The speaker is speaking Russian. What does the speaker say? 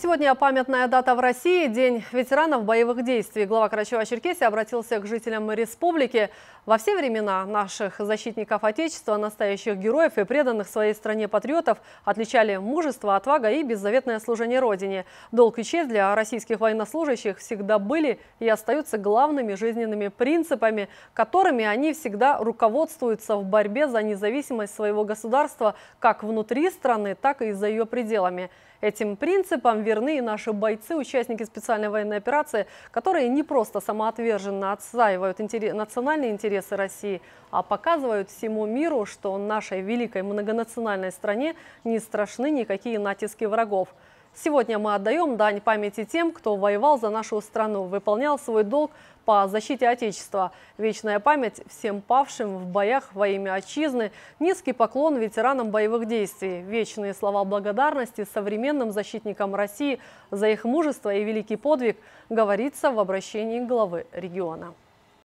Сегодня памятная дата в России – День ветеранов боевых действий. Глава карачева черкесия обратился к жителям республики. Во все времена наших защитников Отечества, настоящих героев и преданных своей стране патриотов отличали мужество, отвага и беззаветное служение Родине. Долг и честь для российских военнослужащих всегда были и остаются главными жизненными принципами, которыми они всегда руководствуются в борьбе за независимость своего государства как внутри страны, так и за ее пределами. Этим принципом нам верны и наши бойцы, участники специальной военной операции, которые не просто самоотверженно отстаивают интерес, национальные интересы России, а показывают всему миру, что нашей великой многонациональной стране не страшны никакие натиски врагов. Сегодня мы отдаем дань памяти тем, кто воевал за нашу страну, выполнял свой долг по защите Отечества. Вечная память всем павшим в боях во имя Отчизны, низкий поклон ветеранам боевых действий, вечные слова благодарности современным защитникам России за их мужество и великий подвиг, говорится в обращении главы региона.